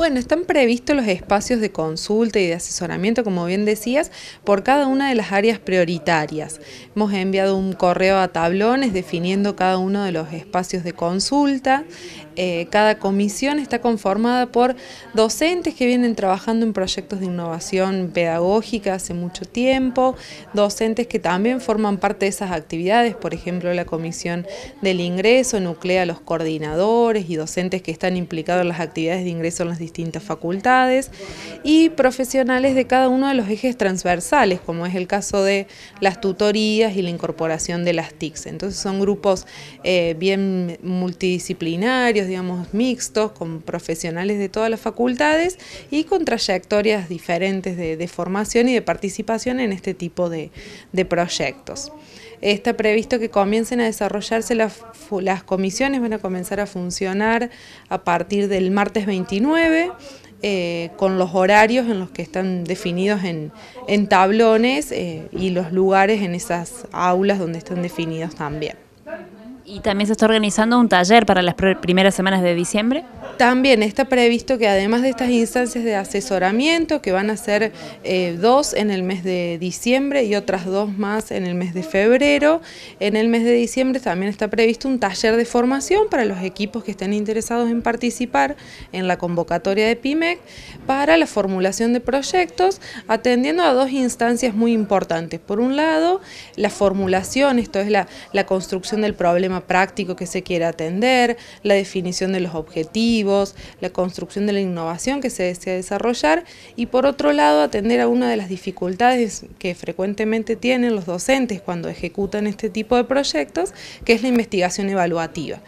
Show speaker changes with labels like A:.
A: Bueno, están previstos los espacios de consulta y de asesoramiento, como bien decías, por cada una de las áreas prioritarias. Hemos enviado un correo a tablones definiendo cada uno de los espacios de consulta. Eh, cada comisión está conformada por docentes que vienen trabajando en proyectos de innovación pedagógica hace mucho tiempo, docentes que también forman parte de esas actividades, por ejemplo, la comisión del ingreso nuclea a los coordinadores y docentes que están implicados en las actividades de ingreso en las distintas facultades y profesionales de cada uno de los ejes transversales, como es el caso de las tutorías y la incorporación de las TICs. Entonces son grupos eh, bien multidisciplinarios, digamos, mixtos, con profesionales de todas las facultades y con trayectorias diferentes de, formación y de participación en este tipo de, proyectos. Está previsto que comiencen a desarrollarse las, las comisiones, van a comenzar a funcionar a partir del martes 29 eh, con los horarios en los que están definidos en, tablones eh, y los lugares en esas aulas donde están definidos también. Y también se está organizando un taller para las primeras semanas de diciembre. También está previsto que además de estas instancias de asesoramiento, que van a ser eh, dos en el mes de diciembre y otras dos más en el mes de febrero, en el mes de diciembre también está previsto un taller de formación para los equipos que estén interesados en participar en la convocatoria de PIMEC para la formulación de proyectos, atendiendo a dos instancias muy importantes. Por un lado, la formulación, esto es la construcción del problema práctico que se quiere atender, la definición de los objetivos, la construcción de la innovación que se desea desarrollar y por otro lado atender a una de las dificultades que frecuentemente tienen los docentes cuando ejecutan este tipo de proyectos, que es la investigación evaluativa.